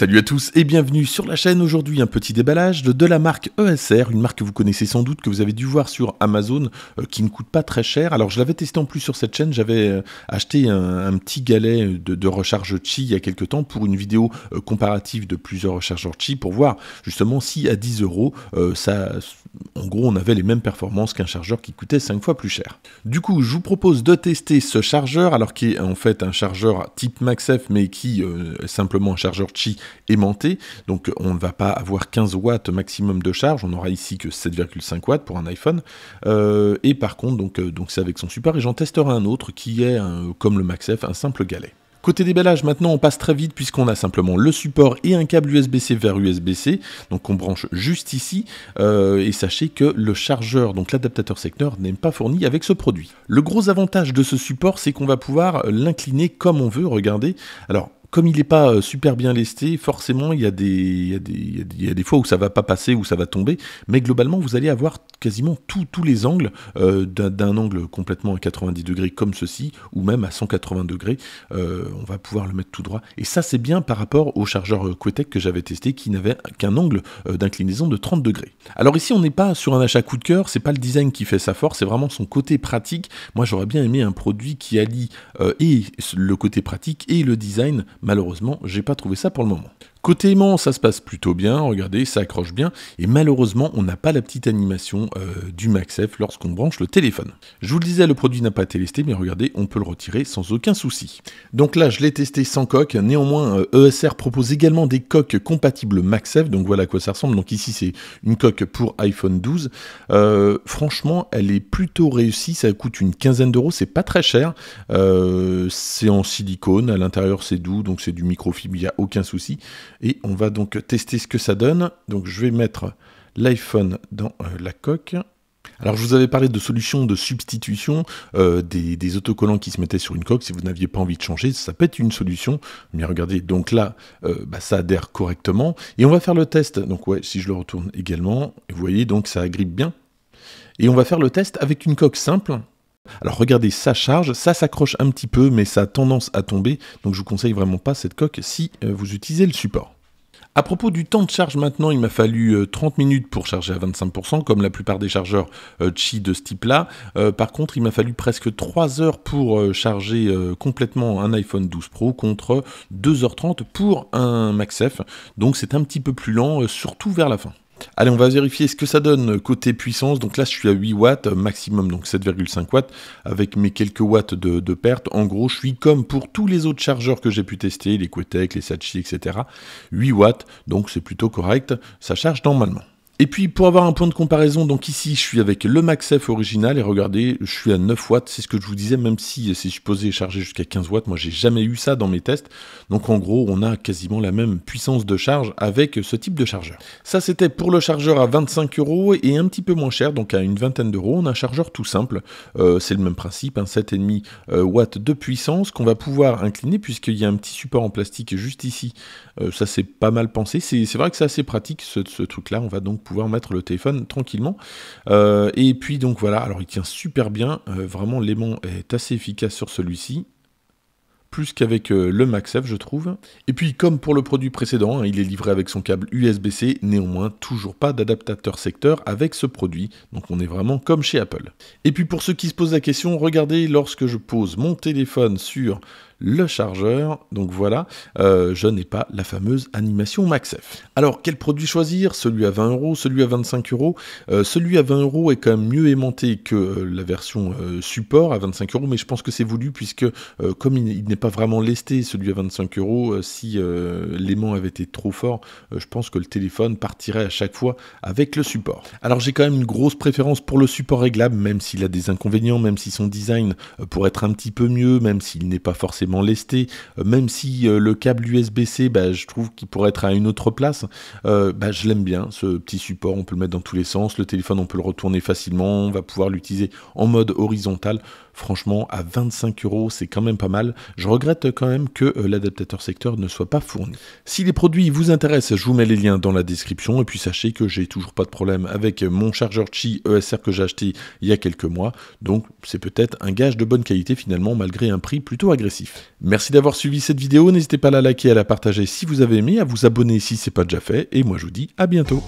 Salut à tous et bienvenue sur la chaîne. Aujourd'hui, un petit déballage de, de, la marque ESR, une marque que vous connaissez sans doute, que vous avez dû voir sur Amazon, euh, qui ne coûte pas très cher. Alors, je l'avais testé en plus sur cette chaîne. J'avais euh, acheté un, petit galet euh, de, recharge Chi il y a quelques temps pour une vidéo comparative de plusieurs chargeurs Chi pour voir justement si à 10 euros, ça, en gros, on avait les mêmes performances qu'un chargeur qui coûtait 5 fois plus cher. Du coup, je vous propose de tester ce chargeur, alors qui est en fait un chargeur type MaxF, mais qui est simplement un chargeur Chi aimanté. Donc on ne va pas avoir 15 watts maximum de charge, on aura ici que 7,5 watts pour un iPhone. Euh, et par contre, donc euh, donc c'est avec son support et j'en testerai un autre qui est comme le MaxF, un simple galet. Côté déballage, maintenant on passe très vite puisqu'on a simplement le support et un câble USB-C vers USB-C, donc on branche juste ici, euh, et sachez que le chargeur, donc l'adaptateur secteur, n'est pas fourni avec ce produit. Le gros avantage de ce support, c'est qu'on va pouvoir l'incliner comme on veut, regardez, alors comme il n'est pas euh, super bien lesté, forcément, il y, a des, des, fois où ça va pas passer, où ça va tomber, mais globalement, vous allez avoir quasiment tous les angles, euh, d'un angle complètement à 90 degrés comme ceci, ou même à 180 degrés, euh, on va pouvoir le mettre tout droit. Et ça, c'est bien par rapport au chargeur Quetec que j'avais testé, qui n'avait qu'un angle d'inclinaison de 30 degrés. Alors ici, on n'est pas sur un achat coup de cœur, c'est pas le design qui fait sa force, c'est vraiment son côté pratique. Moi, j'aurais bien aimé un produit qui allie et le côté pratique et le design Malheureusement, j'ai pas trouvé ça pour le moment. Côté aimant, ça se passe plutôt bien, regardez, ça accroche bien, et malheureusement, on n'a pas la petite animation euh, du MaxF lorsqu'on branche le téléphone. Je vous le disais, le produit n'a pas été testé, mais regardez, on peut le retirer sans aucun souci. Donc là, je l'ai testé sans coque, néanmoins, ESR euh, e propose également des coques compatibles MaxF, donc voilà à quoi ça ressemble. Donc ici, c'est une coque pour iPhone 12. Euh, franchement, elle est plutôt réussie, ça coûte une quinzaine d'euros, c'est pas très cher. c'est en silicone, à l'intérieur c'est doux, donc c'est du microfibre, il n'y a aucun souci. Et on va donc tester ce que ça donne. Donc je vais mettre l'iPhone dans euh, la coque. Alors je vous avais parlé de solutions de substitution euh, des, autocollants qui se mettaient sur une coque. Si vous n'aviez pas envie de changer, ça peut être une solution. Mais regardez, donc là, euh, bah, ça adhère correctement. Et on va faire le test. Donc ouais, si je le retourne également, vous voyez, donc ça agrippe bien. Et on va faire le test avec une coque simple. Alors regardez, ça charge, ça s'accroche un petit peu, mais ça a tendance à tomber, donc je vous conseille vraiment pas cette coque si euh, vous utilisez le support. À propos du temps de charge maintenant, il m'a fallu 30 euh, minutes pour charger à 25%, comme la plupart des chargeurs euh, Qi de ce type-là. par contre, il m'a fallu presque 3 heures pour charger complètement un iPhone 12 Pro contre 2h30 pour un MaxF. Donc c'est un petit peu plus lent, surtout vers la fin. Allez, on va vérifier ce que ça donne côté puissance. Donc là, je suis à 8 watts, euh, maximum donc 7,5 watts, avec mes quelques watts de, perte. En gros, je suis comme pour tous les autres chargeurs que j'ai pu tester, les Quetec, les Sachi, etc. 8 watts, donc c'est plutôt correct. Ça charge normalement. Et puis pour avoir un point de comparaison, donc ici je suis avec le MaxF original et regardez, je suis à 9 watts, c'est ce que je vous disais, même si c'est euh, supposé charger jusqu'à 15 watts, moi j'ai jamais eu ça dans mes tests, donc en gros on a quasiment la même puissance de charge avec ce type de chargeur. Ça c'était pour le chargeur à 25 euros et un petit peu moins cher, donc à une vingtaine d'euros, on a un chargeur tout simple, euh, c'est le même principe, un 7,5 euh, watts de puissance qu'on va pouvoir incliner puisqu'il y a un petit support en plastique juste ici, ça c'est pas mal pensé, c'est vrai que c'est assez pratique ce, ce truc là, on va donc mettre le téléphone tranquillement. Euh, et puis donc voilà, alors il tient super bien, euh, vraiment l'aimant est assez efficace sur celui-ci plus qu'avec euh, le MaxF, je trouve. Et puis, comme pour le produit précédent, hein, il est livré avec son câble USB-C, néanmoins, toujours pas d'adaptateur secteur avec ce produit, donc on est vraiment comme chez Apple. Et puis, pour ceux qui se posent la question, regardez, lorsque je pose mon téléphone sur le chargeur. Donc voilà, euh, je n'ai pas la fameuse animation MaxF. Alors quel produit choisir Celui à 20 euros, celui à 25 euros. Euh, celui à 20 euros est quand même mieux aimanté que euh, la version support à 25 euros, mais je pense que c'est voulu puisque comme il, il n'est pas vraiment lesté, celui à 25 euros, si l'aimant avait été trop fort, je pense que le téléphone partirait à chaque fois avec le support. Alors j'ai quand même une grosse préférence pour le support réglable, même s'il a des inconvénients, même si son design pourrait être un petit peu mieux, même s'il n'est pas forcément lester, lesté, euh, même si euh, le câble USB-C, bah, je trouve qu'il pourrait être à une autre place, euh, bah, je l'aime bien, ce petit support, on peut le mettre dans tous les sens, le téléphone on peut le retourner facilement, on va pouvoir l'utiliser en mode horizontal. Franchement, à 25 euros, c'est quand même pas mal. Je regrette quand même que euh, l'adaptateur secteur ne soit pas fourni. Si les produits vous intéressent, je vous mets les liens dans la description. Et puis sachez que j'ai toujours pas de problème avec mon chargeur Qi ESR que j'ai acheté il y a quelques mois. Donc c'est peut-être un gage de bonne qualité finalement, malgré un prix plutôt agressif. Merci d'avoir suivi cette vidéo. N'hésitez pas à la liker, à la partager si vous avez aimé, à vous abonner si ce c'est pas déjà fait. Et moi je vous dis à bientôt.